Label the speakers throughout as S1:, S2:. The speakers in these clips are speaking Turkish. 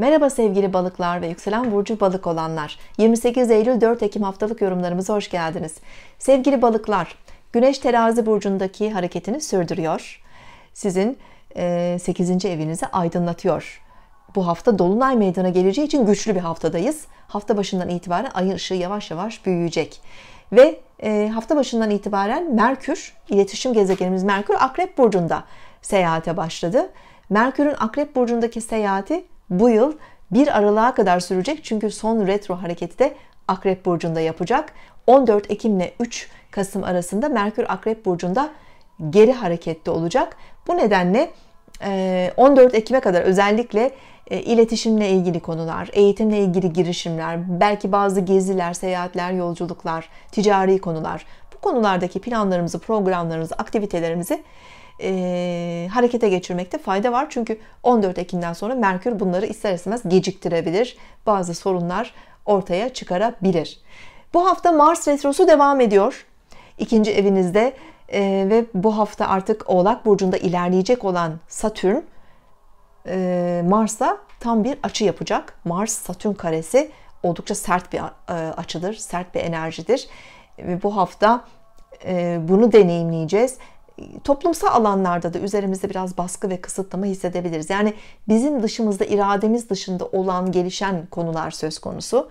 S1: Merhaba sevgili balıklar ve yükselen burcu balık olanlar. 28 Eylül 4 Ekim haftalık yorumlarımıza hoş geldiniz. Sevgili balıklar, Güneş terazi burcundaki hareketini sürdürüyor. Sizin 8. E, evinizi aydınlatıyor. Bu hafta Dolunay meydana geleceği için güçlü bir haftadayız. Hafta başından itibaren ayın ışığı yavaş yavaş büyüyecek. Ve e, hafta başından itibaren Merkür, iletişim gezegenimiz Merkür Akrep Burcu'nda seyahate başladı. Merkür'ün Akrep Burcu'ndaki seyahati bu yıl bir aralığa kadar sürecek çünkü son retro hareketi de Akrep Burcu'nda yapacak. 14 Ekim ile 3 Kasım arasında Merkür Akrep Burcu'nda geri harekette olacak. Bu nedenle 14 e, Ekim'e kadar özellikle e, iletişimle ilgili konular, eğitimle ilgili girişimler, belki bazı geziler, seyahatler, yolculuklar, ticari konular, bu konulardaki planlarımızı, programlarımızı, aktivitelerimizi e, harekete geçirmekte fayda var. Çünkü 14 Ekim'den sonra Merkür bunları ister istemez geciktirebilir. Bazı sorunlar ortaya çıkarabilir. Bu hafta Mars retrosu devam ediyor. İkinci evinizde e, ve bu hafta artık Oğlak Burcu'nda ilerleyecek olan Satürn e, Mars'a tam bir açı yapacak. Mars-Satürn karesi oldukça sert bir açıdır, sert bir enerjidir. Ve bu hafta bunu deneyimleyeceğiz toplumsal alanlarda da üzerimizde biraz baskı ve kısıtlama hissedebiliriz. Yani bizim dışımızda irademiz dışında olan gelişen konular söz konusu.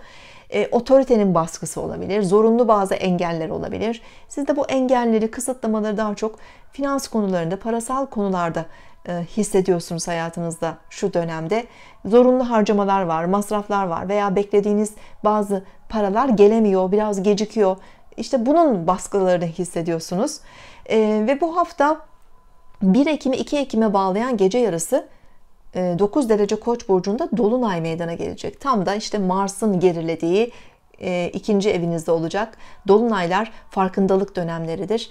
S1: E, otoritenin baskısı olabilir, zorunlu bazı engeller olabilir. Siz de bu engelleri, kısıtlamaları daha çok finans konularında, parasal konularda e, hissediyorsunuz hayatınızda şu dönemde. Zorunlu harcamalar var, masraflar var veya beklediğiniz bazı paralar gelemiyor, biraz gecikiyor işte bunun baskılarını hissediyorsunuz. E, ve bu hafta 1 Ekim'i 2 Ekim'e bağlayan gece yarısı 9 e, derece koç burcunda dolunay meydana gelecek. Tam da işte Mars'ın gerilediği e, ikinci evinizde olacak. Dolunaylar farkındalık dönemleridir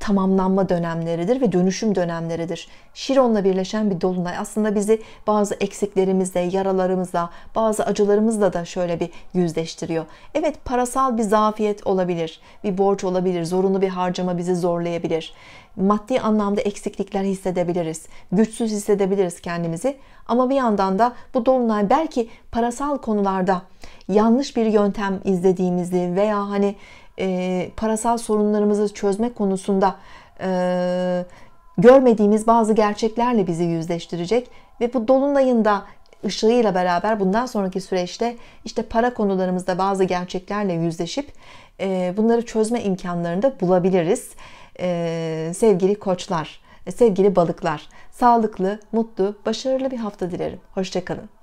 S1: tamamlanma dönemleridir ve dönüşüm dönemleridir. Şiron'la birleşen bir dolunay aslında bizi bazı eksiklerimizle, yaralarımızla, bazı acılarımızla da şöyle bir yüzleştiriyor. Evet parasal bir zafiyet olabilir, bir borç olabilir, zorunlu bir harcama bizi zorlayabilir. Maddi anlamda eksiklikler hissedebiliriz, güçsüz hissedebiliriz kendimizi ama bir yandan da bu dolunay belki parasal konularda yanlış bir yöntem izlediğimizi veya hani e, parasal sorunlarımızı çözme konusunda e, görmediğimiz bazı gerçeklerle bizi yüzleştirecek ve bu dolunayında ışığıyla beraber bundan sonraki süreçte işte para konularımızda bazı gerçeklerle yüzleşip e, bunları çözme imkanlarını da bulabiliriz. E, sevgili koçlar, e, sevgili balıklar, sağlıklı, mutlu, başarılı bir hafta dilerim. Hoşçakalın.